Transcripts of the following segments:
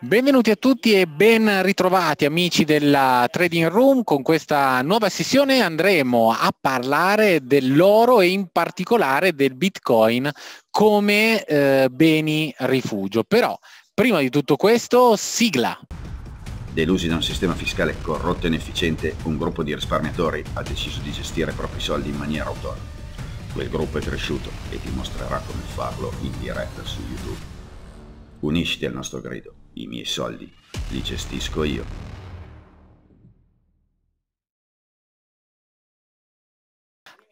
Benvenuti a tutti e ben ritrovati amici della Trading Room. Con questa nuova sessione andremo a parlare dell'oro e in particolare del Bitcoin come eh, beni rifugio. Però prima di tutto questo, sigla. Delusi da un sistema fiscale corrotto e inefficiente, un gruppo di risparmiatori ha deciso di gestire i propri soldi in maniera autonoma. Quel gruppo è cresciuto e ti mostrerà come farlo in diretta su YouTube. Unisciti al nostro grido i miei soldi, li gestisco io.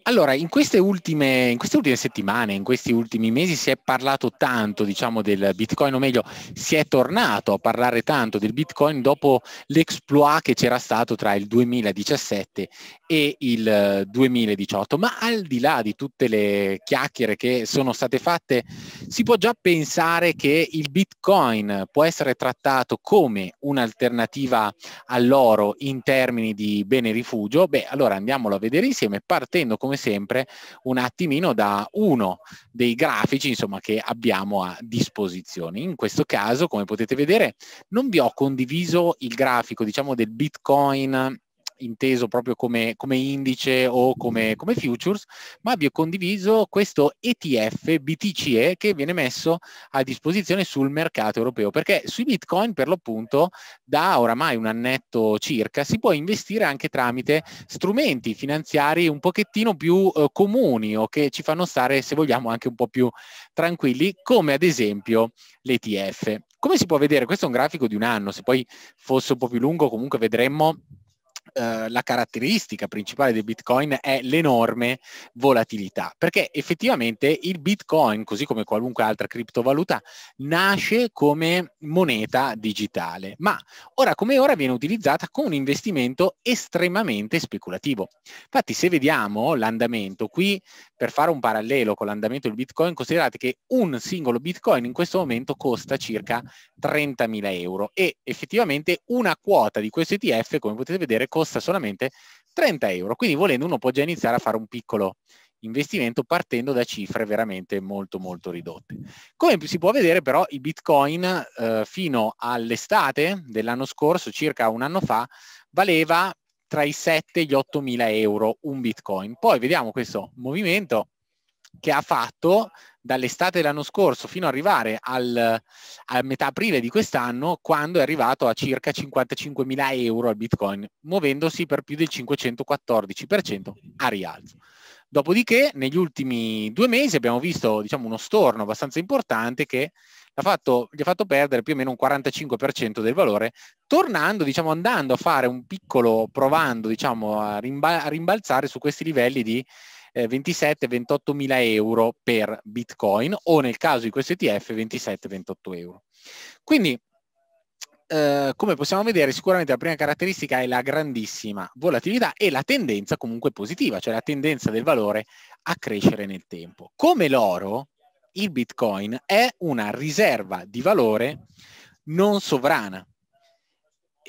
Allora, in queste, ultime, in queste, ultime, settimane, in questi ultimi mesi si è parlato tanto diciamo, del Bitcoin, o meglio, si è tornato a parlare tanto del Bitcoin dopo l'exploit che c'era stato tra il 2017 e il 2018. Eh, Ma al di là di tutte le chiacchiere che sono state fatte, si può già pensare che il Bitcoin può essere trattato come un'alternativa all'oro in termini di bene rifugio? Beh, allora andiamolo a vedere insieme partendo come come sempre un attimino da uno dei grafici insomma, che abbiamo a disposizione. In questo caso, come potete vedere, non vi ho condiviso il grafico diciamo, del Bitcoin inteso proprio come, come indice o come, come, futures, ma vi ho condiviso questo ETF BTCE che viene messo a disposizione sul mercato europeo, perché sui bitcoin per l'appunto da oramai un annetto circa si può investire anche tramite strumenti finanziari un pochettino più eh, comuni o che ci fanno stare, se vogliamo, anche un po' più tranquilli, come ad esempio l'ETF. Come si può vedere, questo è un grafico di un anno, se poi fosse un po' più lungo comunque vedremmo eh, la caratteristica principale del Bitcoin è l'enorme volatilità, perché effettivamente il Bitcoin, così come qualunque altra criptovaluta, nasce come moneta digitale, ma ora come ora viene utilizzata con un investimento estremamente speculativo. Infatti se vediamo l'andamento, qui per fare un parallelo con l'andamento del Bitcoin, considerate che un singolo Bitcoin in questo momento costa circa 30.000 euro e effettivamente una quota di questo ETF, come potete vedere, costa costa solamente 30 euro. Quindi volendo uno può già iniziare a fare un piccolo investimento partendo da cifre veramente molto molto ridotte. Come si può vedere però i bitcoin eh, fino all'estate dell'anno scorso, circa un anno fa, valeva tra i 7 e gli 8 mila euro un bitcoin. Poi vediamo questo movimento che ha fatto dall'estate dell'anno scorso fino ad arrivare al, a metà aprile di quest'anno, quando è arrivato a circa 55.000 euro al Bitcoin, muovendosi per più del 514% a rialzo. Dopodiché, negli ultimi due mesi abbiamo visto diciamo, uno storno abbastanza importante che fatto, gli ha fatto perdere più o meno un 45% del valore, tornando, diciamo, andando a fare un piccolo, provando diciamo, a, rimba- a rimbalzare su questi livelli di 27-28 eh, mila euro per bitcoin o nel caso di questo ETF 27-28 euro. Quindi eh, come possiamo vedere sicuramente la prima caratteristica è la grandissima volatilità e la tendenza comunque positiva, cioè la tendenza del valore a crescere nel tempo. Come l'oro, il bitcoin è una riserva di valore non sovrana,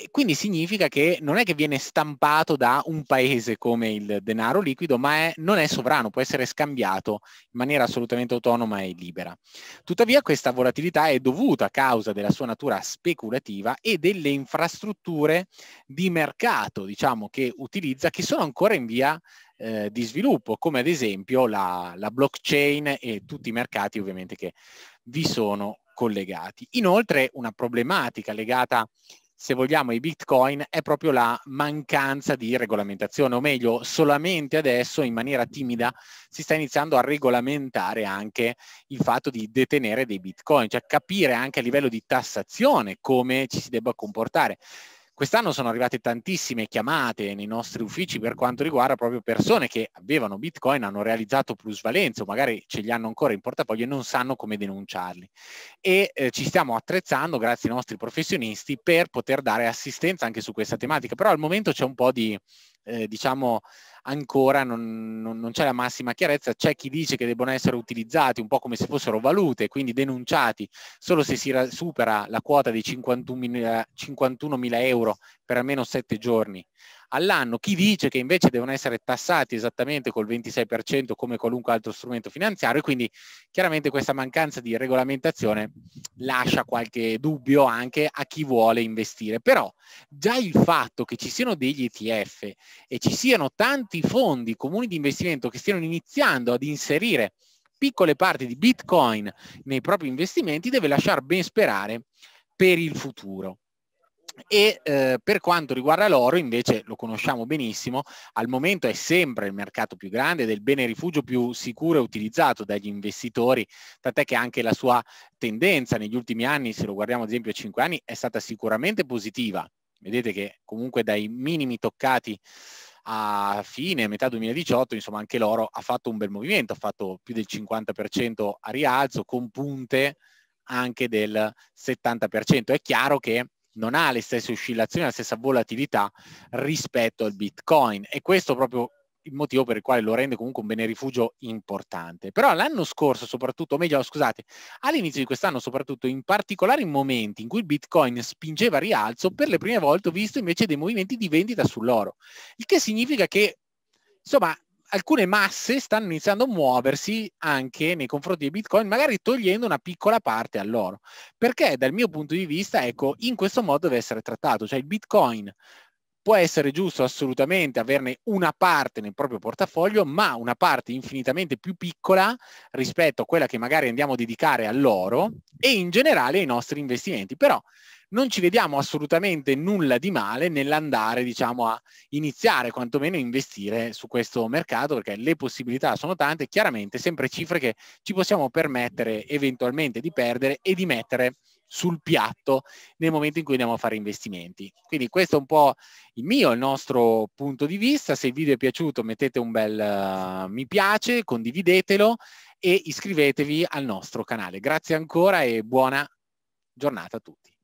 e quindi significa che non è che viene stampato da un paese come il denaro liquido, ma è, non è sovrano, può essere scambiato in maniera assolutamente autonoma e libera. Tuttavia questa volatilità è dovuta a causa della sua natura speculativa e delle infrastrutture di mercato, diciamo, che utilizza, che sono ancora in via eh, di sviluppo, come ad esempio la, la blockchain e tutti i mercati ovviamente che vi sono collegati. Inoltre una problematica legata se vogliamo, i bitcoin è proprio la mancanza di regolamentazione, o meglio, solamente adesso in maniera timida si sta iniziando a regolamentare anche il fatto di detenere dei bitcoin, cioè capire anche a livello di tassazione come ci si debba comportare. Quest'anno sono arrivate tantissime chiamate nei nostri uffici per quanto riguarda proprio persone che avevano Bitcoin, hanno realizzato plusvalenza o magari ce li hanno ancora in portafoglio e non sanno come denunciarli. E eh, ci stiamo attrezzando, grazie ai nostri professionisti, per poter dare assistenza anche su questa tematica. Però al momento c'è un po' di eh, diciamo ancora non, non, non, c'è la massima chiarezza, c'è chi dice che debbono essere utilizzati un po' come se fossero valute, quindi denunciati solo se si supera la quota dei 51.000, 51.000 euro per almeno sette giorni all'anno, chi dice che invece devono essere tassati esattamente col 26% come qualunque altro strumento finanziario, e quindi chiaramente questa mancanza di regolamentazione lascia qualche dubbio anche a chi vuole investire, però già il fatto che ci siano degli ETF e ci siano tanti fondi comuni di investimento che stiano iniziando ad inserire piccole parti di Bitcoin nei propri investimenti deve lasciar ben sperare per il futuro. E eh, per quanto riguarda l'oro, invece, lo conosciamo benissimo, al momento è sempre il mercato più grande ed è il bene rifugio più sicuro e utilizzato dagli investitori, tant'è che anche la sua tendenza negli ultimi anni, se lo guardiamo ad esempio a 5 anni, è stata sicuramente positiva. Vedete che comunque dai minimi toccati a fine, metà 2018, insomma anche l'oro ha fatto un bel movimento, ha fatto più del 50% a rialzo, con punte anche del 70%. È chiaro che non ha le stesse oscillazioni, la stessa volatilità rispetto al Bitcoin e questo proprio il motivo per il quale lo rende comunque un bene rifugio importante. Però l'anno scorso soprattutto, o meglio scusate, all'inizio di quest'anno soprattutto, in particolari momenti in cui il Bitcoin spingeva a rialzo, per le prime volte ho visto invece dei movimenti di vendita sull'oro, il che significa che insomma alcune masse stanno iniziando a muoversi anche nei confronti di Bitcoin, magari togliendo una piccola parte a loro. Perché dal mio punto di vista, ecco, in questo modo deve essere trattato, cioè il Bitcoin può essere giusto assolutamente averne una parte nel proprio portafoglio, ma una parte infinitamente più piccola rispetto a quella che magari andiamo a dedicare all'oro e in generale ai nostri investimenti. Però non ci vediamo assolutamente nulla di male nell'andare, diciamo, a iniziare quantomeno a investire su questo mercato perché le possibilità sono tante, chiaramente sempre cifre che ci possiamo permettere eventualmente di perdere e di mettere sul piatto nel momento in cui andiamo a fare investimenti. Quindi questo è un po' il mio, il nostro punto di vista. Se il video è piaciuto mettete un bel uh, mi piace, condividetelo e iscrivetevi al nostro canale. Grazie ancora e buona giornata a tutti.